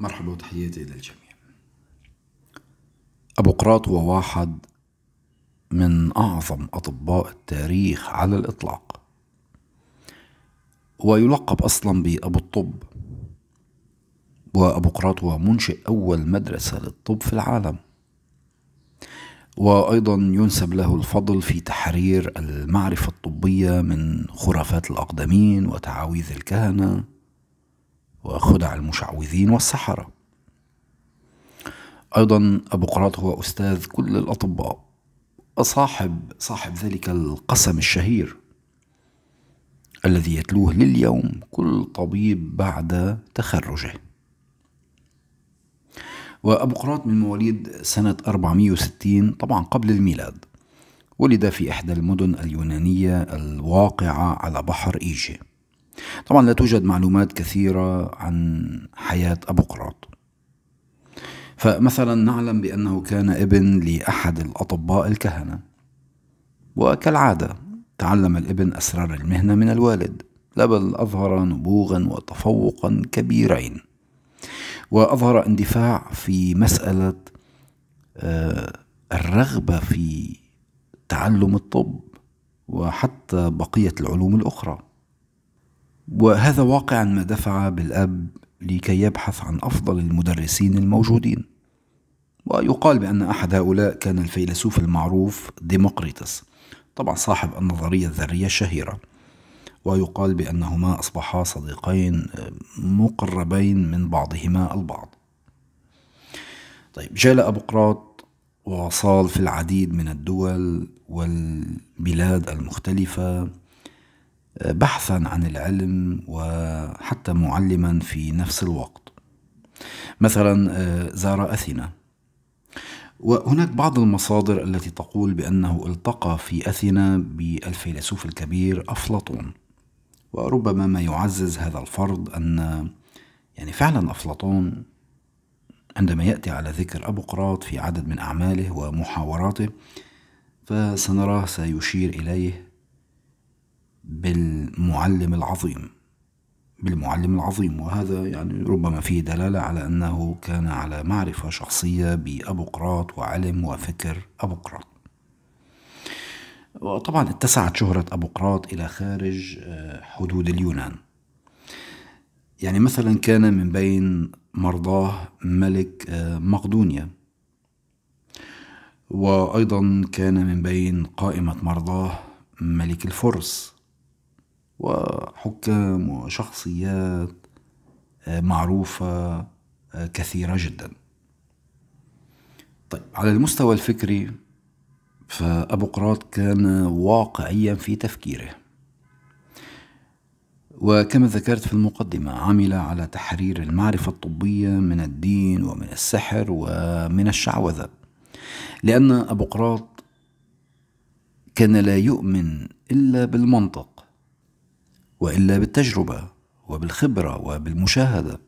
مرحبا وتحياتي للجميع أبو قراط هو واحد من أعظم أطباء التاريخ على الإطلاق ويلقب أصلا بأبو الطب وأبو قراط هو منشئ أول مدرسة للطب في العالم وأيضا ينسب له الفضل في تحرير المعرفة الطبية من خرافات الأقدمين وتعاويذ الكهنة وخدع المشعوذين والسحرة أيضا أبو قراط هو أستاذ كل الأطباء وصاحب صاحب ذلك القسم الشهير الذي يتلوه لليوم كل طبيب بعد تخرجه وأبو قراط من مواليد سنة 460 طبعا قبل الميلاد ولد في إحدى المدن اليونانية الواقعة على بحر إيجي طبعا لا توجد معلومات كثيرة عن حياة أبو قراط فمثلا نعلم بأنه كان ابن لأحد الأطباء الكهنة وكالعادة تعلم الابن أسرار المهنة من الوالد لا بل أظهر نبوغا وتفوقا كبيرين وأظهر اندفاع في مسألة آه، الرغبة في تعلم الطب وحتى بقية العلوم الأخرى وهذا واقعا ما دفع بالأب لكي يبحث عن أفضل المدرسين الموجودين ويقال بأن أحد هؤلاء كان الفيلسوف المعروف ديموقريتس طبعا صاحب النظرية الذرية الشهيرة ويقال بأنهما أصبحا صديقين آه، مقربين من بعضهما البعض طيب جال أبوقراط وصال في العديد من الدول والبلاد المختلفة بحثا عن العلم وحتى معلما في نفس الوقت مثلا آه، زار أثينا وهناك بعض المصادر التي تقول بأنه التقى في أثينا بالفيلسوف الكبير أفلاطون وربما ما يعزز هذا الفرض أن يعني فعلا أفلاطون عندما يأتي على ذكر أبوقراط في عدد من أعماله ومحاوراته فسنراه سيشير إليه بالمعلم العظيم بالمعلم العظيم وهذا يعني ربما فيه دلالة على أنه كان على معرفة شخصية بأبوقراط وعلم وفكر أبوقراط وطبعا اتسعت شهرة أبوقراط إلى خارج آه، حدود اليونان يعني مثلا كان من بين مرضاه ملك آه، مقدونيا وأيضا كان من بين قائمة مرضاه ملك الفرس وحكام وشخصيات آه، معروفة آه، كثيرة جدا طيب على المستوى الفكري فأبو قراط كان واقعيا في تفكيره وكما ذكرت في المقدمة عمل على تحرير المعرفة الطبية من الدين ومن السحر ومن الشعوذة لأن أبو قراط كان لا يؤمن إلا بالمنطق والا بالتجربه وبالخبره وبالمشاهده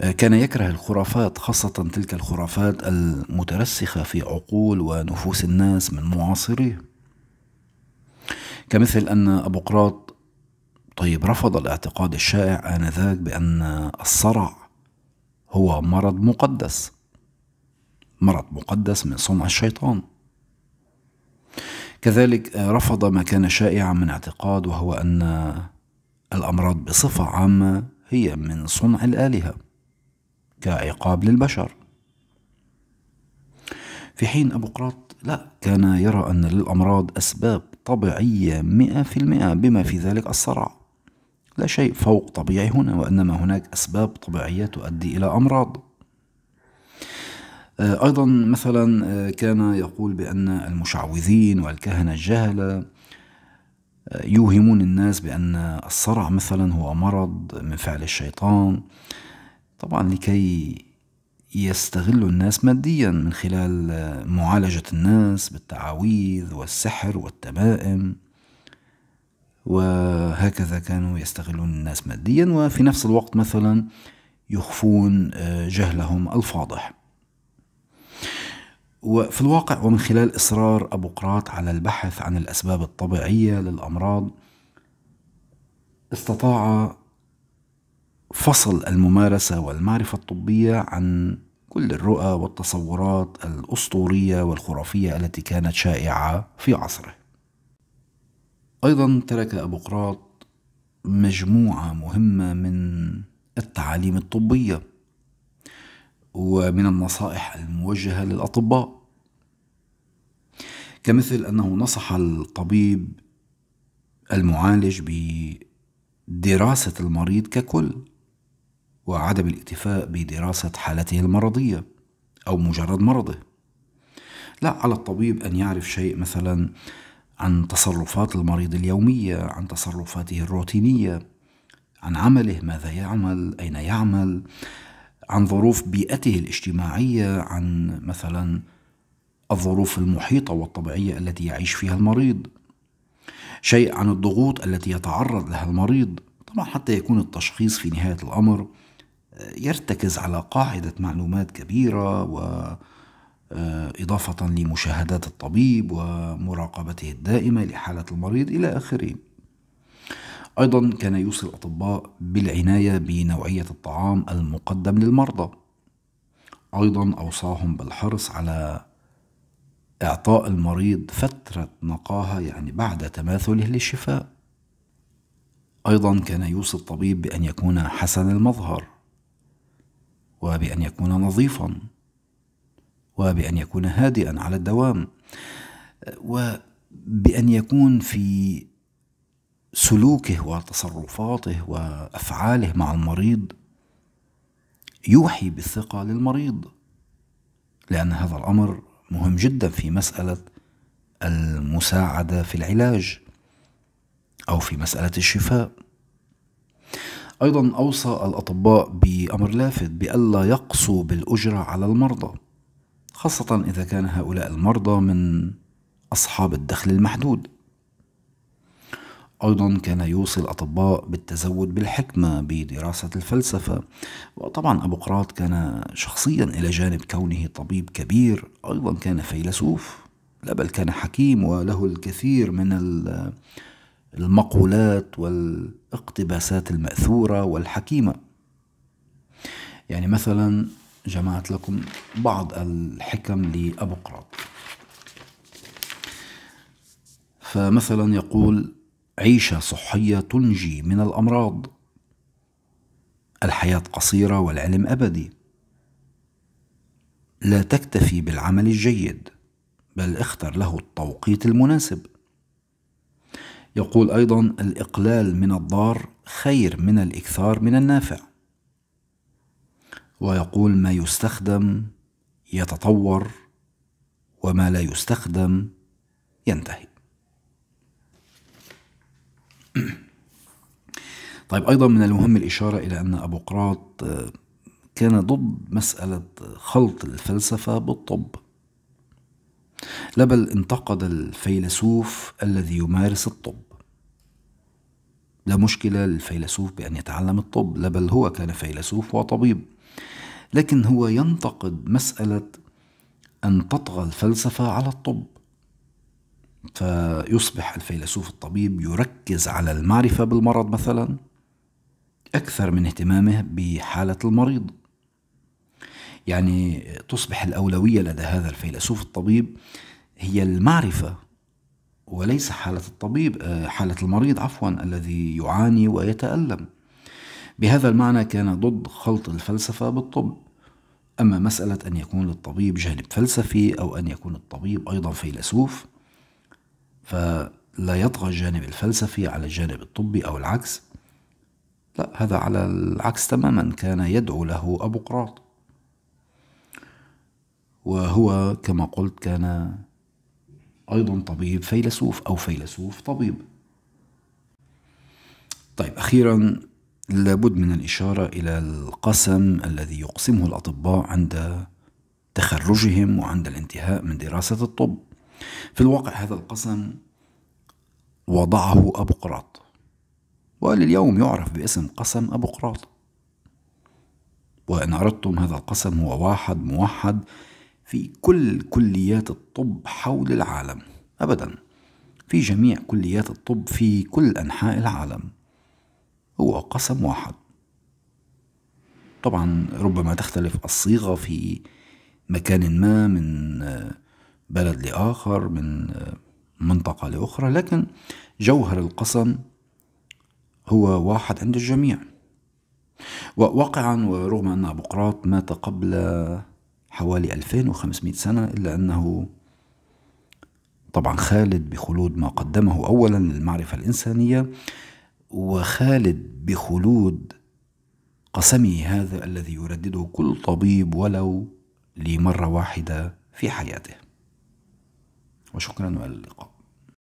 آه، كان يكره الخرافات خاصه تلك الخرافات المترسخه في عقول ونفوس الناس من معاصريه كمثل ان ابوقراط طيب رفض الاعتقاد الشائع انذاك بان الصرع هو مرض مقدس مرض مقدس من صنع الشيطان كذلك آه، رفض ما كان شائعا من اعتقاد وهو أن الأمراض بصفة عامة هي من صنع الآلهة كعقاب للبشر في حين أبو قراط لا كان يرى أن للأمراض أسباب طبيعية مئة في المئة بما في ذلك الصرع لا شيء فوق طبيعي هنا وإنما هناك أسباب طبيعية تؤدي إلى أمراض آه، أيضا مثلا آه، كان يقول بأن المشعوذين والكهنة الجهلة آه، يوهمون الناس بأن الصرع مثلا هو مرض من فعل الشيطان طبعا لكي يستغلوا الناس ماديا من خلال معالجة الناس بالتعاويذ والسحر والتمائم وهكذا كانوا يستغلون الناس ماديا وفي نفس الوقت مثلا يخفون جهلهم الفاضح وفي الواقع ومن خلال إصرار أبو قراط على البحث عن الأسباب الطبيعية للأمراض استطاع فصل الممارسة والمعرفة الطبية عن كل الرؤى والتصورات الأسطورية والخرافية التي كانت شائعة في عصره أيضا ترك أبو قراط مجموعة مهمة من التعاليم الطبية ومن النصائح الموجهة للأطباء كمثل أنه نصح الطبيب المعالج بدراسة المريض ككل وعدم الاكتفاء بدراسة حالته المرضية أو مجرد مرضه لا على الطبيب أن يعرف شيء مثلا عن تصرفات المريض اليومية عن تصرفاته الروتينية عن عمله ماذا يعمل أين يعمل عن ظروف بيئته الاجتماعيه عن مثلا الظروف المحيطه والطبيعيه التي يعيش فيها المريض شيء عن الضغوط التي يتعرض لها المريض طبعا حتى يكون التشخيص في نهايه الامر آه، يرتكز على قاعده معلومات كبيره و آه، إضافة لمشاهدات الطبيب ومراقبته الدائمة لحالة المريض إلى آخره أيضا كان يوصي الأطباء بالعناية بنوعية الطعام المقدم للمرضى أيضا أوصاهم بالحرص على إعطاء المريض فترة نقاهة يعني بعد تماثله للشفاء أيضا كان يوصي الطبيب بأن يكون حسن المظهر وبأن يكون نظيفا وبأن يكون هادئا على الدوام وبأن يكون في سلوكه وتصرفاته وافعاله مع المريض يوحي بالثقه للمريض لان هذا الامر مهم جدا في مساله المساعده في العلاج او في مساله الشفاء ايضا اوصى الاطباء بامر لافت بالا يقصوا بالاجره على المرضى خاصه اذا كان هؤلاء المرضى من اصحاب الدخل المحدود أيضا كان يوصي الأطباء بالتزود بالحكمة بدراسة الفلسفة وطبعا أبو قراط كان شخصيا إلى جانب كونه طبيب كبير أيضا كان فيلسوف لا بل كان حكيم وله الكثير من المقولات والاقتباسات المأثورة والحكيمة يعني مثلا جمعت لكم بعض الحكم لأبو قراط فمثلا يقول عيشه صحيه تنجي من الامراض الحياه قصيره والعلم ابدي لا تكتفي بالعمل الجيد بل اختر له التوقيت المناسب يقول ايضا الاقلال من الضار خير من الاكثار من النافع ويقول ما يستخدم يتطور وما لا يستخدم ينتهي طيب أيضا من المهم الإشارة إلى أن أبو قراط آه، كان ضد مسألة خلط الفلسفة بالطب لا بل انتقد الفيلسوف الذي يمارس الطب لا مشكلة للفيلسوف بأن يتعلم الطب لا بل هو كان فيلسوف وطبيب لكن هو ينتقد مسألة أن تطغى الفلسفة على الطب فيصبح الفيلسوف الطبيب يركز على المعرفة بالمرض مثلا أكثر من اهتمامه بحالة المريض يعني تصبح الأولوية لدى هذا الفيلسوف الطبيب هي المعرفة وليس حالة الطبيب آه، حالة المريض عفوا الذي يعاني ويتألم بهذا المعنى كان ضد خلط الفلسفة بالطب أما مسألة أن يكون للطبيب جانب فلسفي أو أن يكون الطبيب أيضا فيلسوف فلا يطغى الجانب الفلسفي على الجانب الطبي أو العكس لا هذا على العكس تماما كان يدعو له أبو قراط وهو كما قلت كان أيضا طبيب فيلسوف أو فيلسوف طبيب طيب أخيرا لابد من الإشارة إلى القسم الذي يقسمه الأطباء عند تخرجهم وعند الانتهاء من دراسة الطب في الواقع هذا القسم وضعه أبو قراط ولليوم يعرف باسم قسم أبو قراط وإن أردتم هذا القسم هو واحد موحد في كل كليات الطب حول العالم أبدا في جميع كليات الطب في كل أنحاء العالم هو قسم واحد طبعا ربما تختلف الصيغة في مكان ما من بلد لآخر من منطقة لأخرى لكن جوهر القسم هو واحد عند الجميع وواقعا ورغم أن أبوقراط مات قبل حوالي 2500 سنة إلا أنه طبعا خالد بخلود ما قدمه أولا للمعرفة الإنسانية وخالد بخلود قسمه هذا الذي يردده كل طبيب ولو لمرة واحدة في حياته وشكرا والى اللقاء